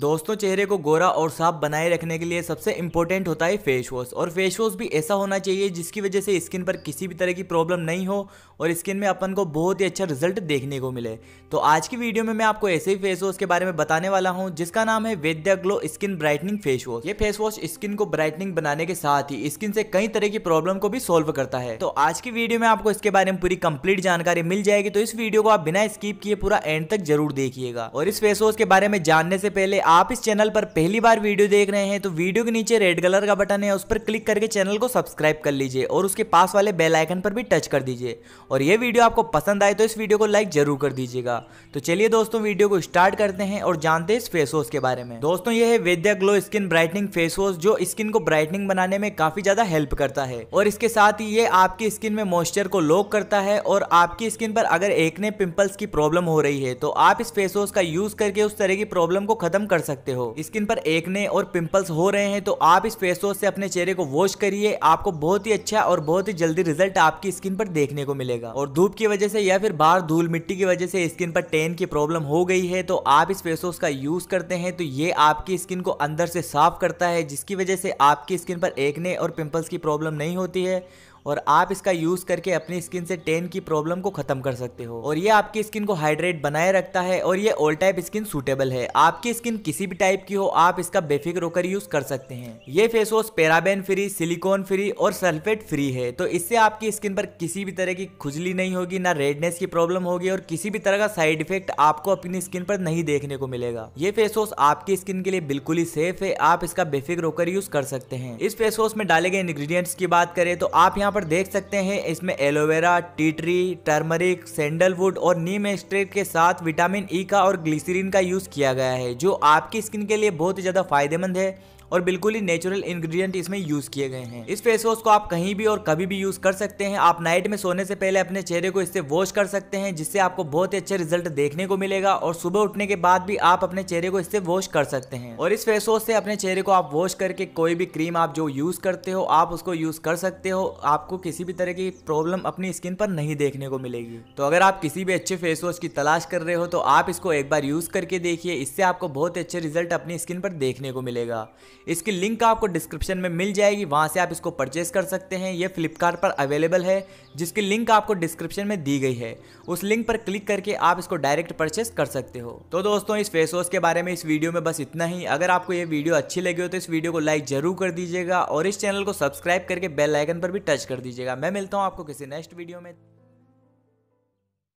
दोस्तों चेहरे को गोरा और साफ बनाए रखने के लिए सबसे इम्पोर्टेंट होता है फेस वॉश और फेस वॉश भी ऐसा होना चाहिए जिसकी वजह से स्किन पर किसी भी तरह की प्रॉब्लम नहीं हो और स्किन में अपन को बहुत ही अच्छा रिजल्ट देखने को मिले तो आज की वीडियो में मैं आपको ऐसे ही फेस वॉश के बारे में बताने वाला हूँ जिसका नाम है Vedya glow skin brightening face wash ये फेस वॉश स्किन को ब्राइटनिंग बनाने के साथ ही स्किन से कई तरह की प्रॉब्लम को भी सोल्व करता है तो आज की वीडियो में आपको इसके बारे में पूरी कंप्लीट जानकारी मिल जाएगी तो इस वीडियो को आप बिना स्कीप किए पूरा एंड तक जरूर देखिएगा और इस फेस वॉश के बारे में जानने से पहले आप इस चैनल पर पहली बार वीडियो देख रहे हैं तो वीडियो के नीचे रेड कलर का बटन है उस पर क्लिक करके चैनल को सब्सक्राइब कर लीजिए और उसके पास वाले बेल आइकन पर भी टच कर दीजिए और ये वीडियो आपको पसंद आए तो इस वीडियो को लाइक जरूर कर दीजिएगा तो चलिए दोस्तों वीडियो को स्टार्ट करते हैं और जानते हैं इस फेस वॉश के बारे में दोस्तों ये है Vedya glow skin brightening face wash जो स्किन को ब्राइटनिंग बनाने में काफी ज्यादा हेल्प करता है और इसके साथ ही ये आपकी स्किन में मॉइस्चर को लॉक करता है और आपकी स्किन पर अगर एक ने पिंपल्स की प्रॉब्लम हो रही है तो आप इस फेस वॉश का यूज करके उस तरह की प्रॉब्लम को खत्म कर सकते हो स्किन पर एकने और पिंपल्स हो रहे हैं तो आप इस फेस वॉश से अपने चेहरे को वॉश करिए आपको बहुत ही अच्छा और बहुत ही जल्दी रिजल्ट आपकी स्किन पर देखने को मिलेगा और धूप की वजह से या फिर बाहर धूल मिट्टी की वजह से स्किन पर टेन की प्रॉब्लम हो गई है तो आप इस फेस वॉश का यूज करते हैं तो ये आपकी स्किन को अंदर से साफ करता है जिसकी वजह से आपकी स्किन पर एकने और पिंपल्स की प्रॉब्लम नहीं होती है और आप इसका यूज़ करके अपनी स्किन से टेन की प्रॉब्लम को ख़त्म कर सकते हो और ये आपकी स्किन को हाइड्रेट बनाए रखता है और ये ऑल टाइप स्किन सूटेबल है आपकी स्किन किसी भी टाइप की हो आप इसका बेफिक्र होकर यूज़ कर सकते हैं ये face wash paraben free silicone free और सल्फेट फ्री है तो इससे आपकी स्किन पर किसी भी तरह की खुजली नहीं होगी ना रेडनेस की प्रॉब्लम होगी और किसी भी तरह का साइड इफेक्ट आपको अपनी स्किन पर नहीं देखने को मिलेगा ये फेस वॉश आपकी स्किन के लिए बिल्कुल ही सेफ है आप इसका बेफिक्र होकर यूज कर सकते हैं इस फेस वॉश में डाले गए इंग्रीडियंट्स की बात करें तो आप यहाँ यहाँ पर देख सकते हैं इसमें aloe vera tea tree turmeric sandalwood और नीम एक्सट्रेट के साथ विटामिन ई e का और ग्लिसरीन का यूज़ किया गया है जो आपकी स्किन के लिए बहुत ज़्यादा फायदेमंद है और बिल्कुल ही नेचुरल इंग्रेडिएंट इसमें यूज किए गए हैं इस फेस वॉश को आप कहीं भी और कभी भी यूज कर सकते हैं आप नाइट में सोने से पहले अपने चेहरे को इससे वॉश कर सकते हैं जिससे आपको बहुत ही अच्छे रिजल्ट देखने को मिलेगा और सुबह उठने के बाद भी आप अपने चेहरे को इससे वॉश कर सकते हैं और इस फेस वॉश से अपने चेहरे को आप वॉश करके कोई भी क्रीम आप जो यूज करते हो आप उसको यूज कर सकते हो आप आपको किसी भी तरह की प्रॉब्लम अपनी स्किन पर नहीं देखने को मिलेगी तो अगर आप किसी भी अच्छे फेस वॉश की तलाश कर रहे हो तो आप इसको एक बार यूज़ करके देखिए इससे आपको बहुत अच्छे रिजल्ट अपनी स्किन पर देखने को मिलेगा इसकी लिंक आपको डिस्क्रिप्शन में मिल जाएगी वहां से आप इसको परचेस कर सकते हैं यह फ्लिपकार्ट पर अवेलेबल है जिसकी लिंक आपको डिस्क्रिप्शन में दी गई है उस लिंक पर क्लिक करके आप इसको डायरेक्ट परचेस कर सकते हो तो दोस्तों इस फेस वॉश के बारे में इस वीडियो में बस इतना ही अगर आपको यह वीडियो अच्छी लगी हो तो इस वीडियो को लाइक जरूर कर दीजिएगा और इस चैनल को सब्सक्राइब करके बेल आइकन पर भी टच कर दीजिएगा मैं मिलता हूँ आपको किसी नेक्स्ट वीडियो में